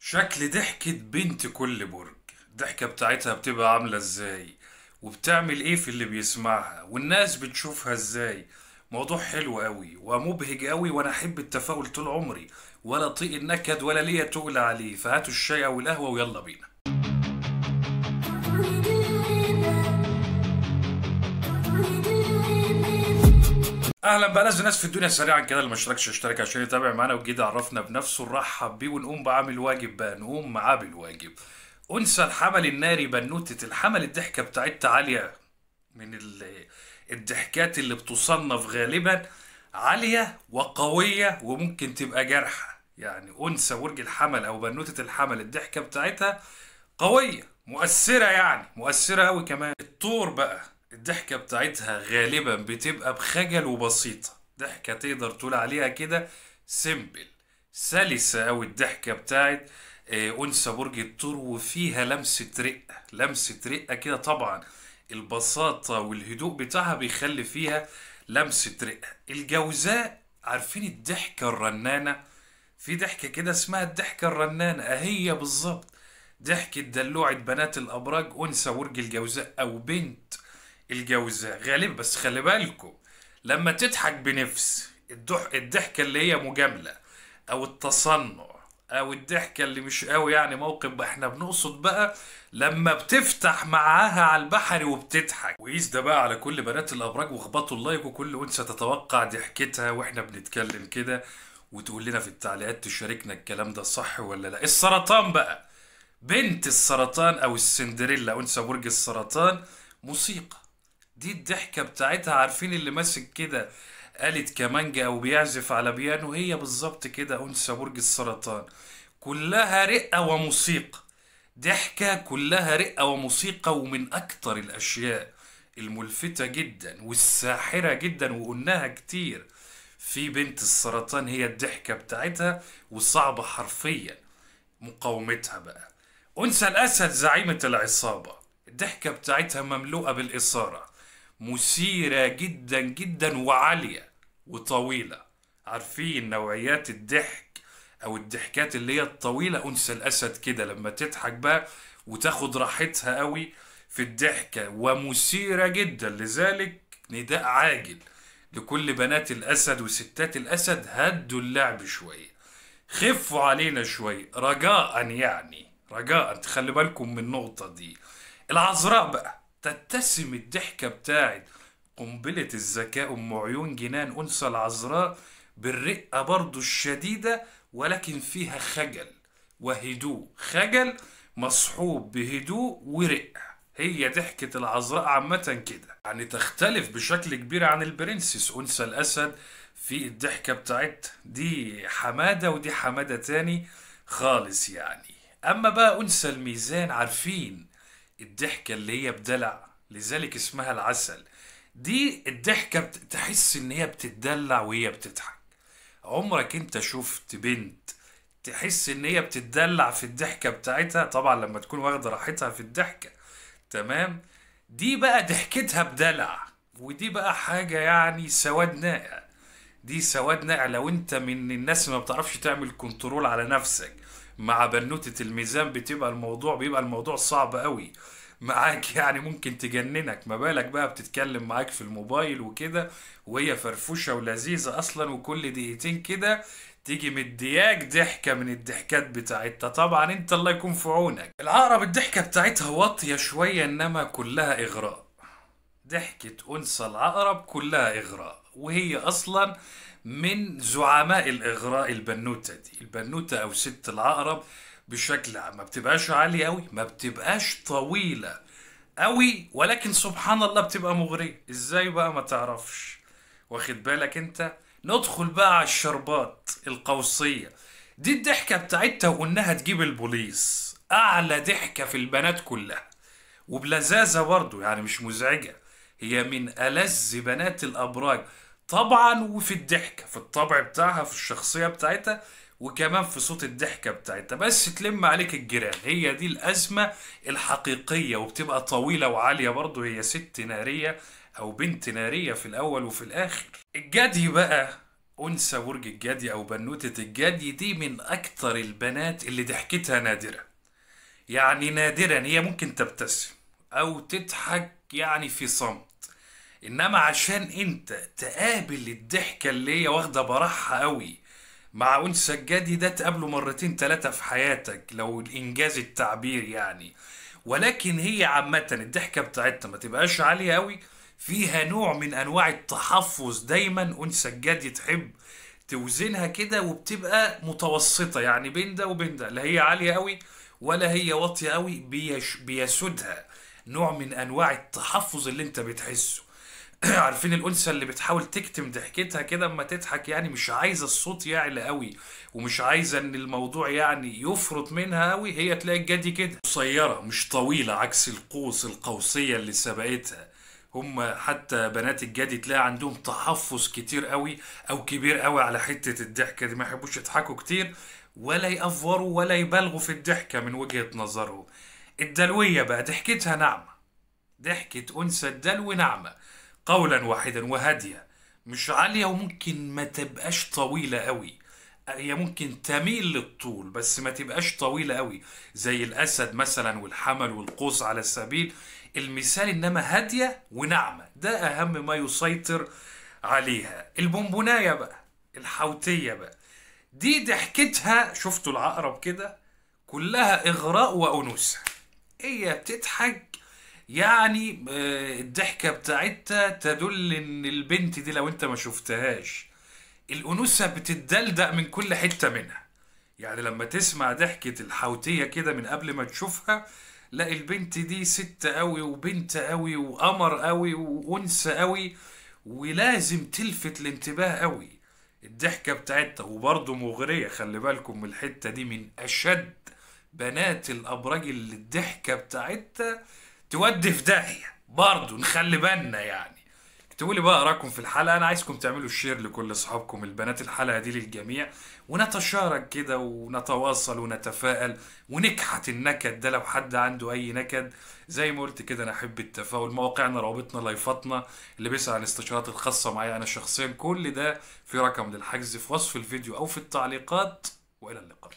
شكل ضحكة بنت كل برج الضحكة بتاعتها بتبقى عاملة ازاي وبتعمل ايه في اللي بيسمعها والناس بتشوفها ازاي موضوع حلو قوي ومبهج قوي وانا احب التفاؤل طول عمري ولا طيق النكد ولا ليا تقل عليه فهاتوا الشاي او القهوة ويلا بينا اهلا لازم ناس في الدنيا سريعا كده اللي ما اشتركش اشترك عشان يتابع معانا وجديد عرفنا بنفسه نرحب بيه ونقوم بعمل واجب بقى نقوم معاه بالواجب انثى الحمل الناري بنوتة الحمل الضحكه بتاعتها عاليه من الضحكات اللي بتصنف غالبا عاليه وقويه وممكن تبقى جارحه يعني انثى برج الحمل او بنوته الحمل الضحكه بتاعتها قويه مؤثره يعني مؤثره قوي كمان الطور بقى الضحكة بتاعتها غالبا بتبقى بخجل وبسيطة ضحكة تقدر تقول عليها كده سيمبل سلسة أو الضحكة بتاعت آه، أنثى برج الثور وفيها لمسة رقة لمسة رقة كده طبعا البساطة والهدوء بتاعها بيخلي فيها لمسة رقة الجوزاء عارفين الضحكة الرنانة في ضحكة كده اسمها الضحكة الرنانة أهي بالظبط ضحكة دلوعة بنات الأبراج أنثى برج الجوزاء أو بنت الجوزاء غالبا بس خلي بالكم لما تضحك بنفس الضح الضحكه اللي هي مجامله او التصنع او الضحكه اللي مش قوي يعني موقف احنا بنقصد بقى لما بتفتح معاها على البحر وبتضحك وقيس ده بقى على كل بنات الابراج واخبطوا اللايك وكل انثى تتوقع ضحكتها واحنا بنتكلم كده وتقول لنا في التعليقات تشاركنا الكلام ده صح ولا لا السرطان بقى بنت السرطان او السندريلا انثى برج السرطان موسيقى دي الضحكه بتاعتها عارفين اللي ماسك كده قالت كمانجا او بيعزف على بيانو هي بالظبط كده انثى برج السرطان كلها رقه وموسيقى ضحكه كلها رقه وموسيقى ومن اكتر الاشياء الملفته جدا والساحره جدا وقلناها كتير في بنت السرطان هي الضحكه بتاعتها وصعبه حرفيا مقاومتها بقى انثى الاسد زعيمه العصابه الضحكه بتاعتها مملوءه بالاثاره مثيرة جدا جدا وعالية وطويلة عارفين نوعيات الضحك أو الضحكات اللي هي الطويلة أنثى الأسد كده لما تضحك بقى وتاخد راحتها قوي في الضحكة ومثيرة جدا لذلك نداء عاجل لكل بنات الأسد وستات الأسد هدوا اللعب شوية خفوا علينا شوية رجاء يعني رجاء تخلي بالكم من النقطة دي العذراء بقى تتسم الضحكة بتاعت قنبلة الذكاء أم عيون جنان أنثى العذراء بالرقة برضو الشديدة ولكن فيها خجل وهدوء خجل مصحوب بهدوء ورقة هي ضحكة العذراء عامة كده يعني تختلف بشكل كبير عن البرنسس أنثى الأسد في الضحكة بتاعتها دي حمادة ودي حمادة تاني خالص يعني أما بقى أنثى الميزان عارفين الضحكه اللي هي بدلع لذلك اسمها العسل دي الضحكه تحس ان هي بتدلع وهي بتضحك عمرك انت شفت بنت تحس ان هي بتدلع في الضحكه بتاعتها طبعا لما تكون واخده راحتها في الضحكه تمام دي بقى ضحكتها بدلع ودي بقى حاجه يعني سواد نائع دي سواد نائع لو انت من الناس ما بتعرفش تعمل كنترول على نفسك مع بنوتة الميزان بتبقى الموضوع بيبقى الموضوع صعب قوي معاك يعني ممكن تجننك ما بالك بقى بتتكلم معاك في الموبايل وكده وهي فرفوشة ولذيذة أصلا وكل دقيقتين كده تيجي مدياك ضحكة من الضحكات بتاعتها طبعا انت الله يكون في عونك العقرب الضحكة بتاعتها واطية شوية انما كلها اغراء ضحكة انثى العقرب كلها اغراء وهي اصلا من زعماء الإغراء البنوتة دي البنوتة أو ست العقرب بشكل عام ما بتبقاش عالية قوي ما بتبقاش طويلة قوي ولكن سبحان الله بتبقى مغرية ازاي بقى ما تعرفش واخد بالك انت ندخل بقى على الشربات القوسية دي الضحكة بتاعتها وانها تجيب البوليس اعلى ضحكة في البنات كلها وبلذاذة برضو يعني مش مزعجة هي من ألذ بنات الأبراج طبعا وفي الضحكه في الطبع بتاعها في الشخصيه بتاعتها وكمان في صوت الضحكه بتاعتها بس تلم عليك الجيران هي دي الازمه الحقيقيه وبتبقى طويله وعاليه برضه هي ست ناريه او بنت ناريه في الاول وفي الاخر الجدي بقى انثى برج الجدي او بنوته الجدي دي من اكتر البنات اللي ضحكتها نادره يعني نادرا هي ممكن تبتسم او تضحك يعني في صمت انما عشان انت تقابل الضحكه اللي هي واخده براحها قوي مع انس سجادي ده تقابله مرتين ثلاثه في حياتك لو الانجاز التعبير يعني ولكن هي عامه الضحكه بتاعتها ما تبقاش عاليه قوي فيها نوع من انواع التحفظ دايما انس سجادي تحب توزنها كده وبتبقى متوسطه يعني بين ده وبين ده لا هي عاليه قوي ولا هي واطيه قوي بيش بيسودها نوع من انواع التحفظ اللي انت بتحسه عارفين الأنثى اللي بتحاول تكتم ضحكتها كده اما تضحك يعني مش عايزة الصوت يعلى قوي ومش عايزة ان الموضوع يعني يفرط منها قوي هي تلاقي الجدي كده قصيرة مش طويلة عكس القوس القوسية اللي سبقتها هم حتى بنات الجدي تلاقي عندهم تحفظ كتير قوي او كبير قوي على حته الضحكه دي ما يحبوش يضحكوا كتير ولا يأفوروا ولا يبالغوا في الضحكه من وجهه نظرهم الدلويه بقى ضحكتها ناعمه ضحكه انثى الدلو ناعمه قولا واحدا وهادية مش عالية وممكن ما تبقاش طويلة قوي هي ممكن تميل للطول بس ما تبقاش طويلة قوي زي الأسد مثلا والحمل والقوس على السبيل المثال إنما هادية وناعمة ده أهم ما يسيطر عليها البونبوناية بقى الحوتية بقى دي ضحكتها شفتوا العقرب كده كلها إغراء وأنوثة هي بتضحك يعني آه، الضحكة بتاعتها تدل ان البنت دي لو انت ما شفتهاش الانوثة بتدلدق من كل حتة منها يعني لما تسمع ضحكة الحوتية كده من قبل ما تشوفها لا البنت دي ست قوي وبنت قوي وقمر قوي وانثى قوي ولازم تلفت الانتباه قوي الضحكة بتاعتها وبرضه مغرية خلي بالكم من الحتة دي من أشد بنات الأبراج اللي الضحكة بتاعتها تودي في داهيه برضه نخلي بالنا يعني اكتبوا لي بقى رايكم في الحلقه انا عايزكم تعملوا شير لكل اصحابكم البنات الحلقه دي للجميع ونتشارك كده ونتواصل ونتفائل ونكحت النكد ده لو حد عنده اي نكد زي ما قلت كده انا احب التفاؤل مواقعنا روابطنا لايفاتنا اللي بيسأل عن الاستشارات الخاصه معايا انا شخصيا كل ده في رقم للحجز في وصف الفيديو او في التعليقات والى اللقاء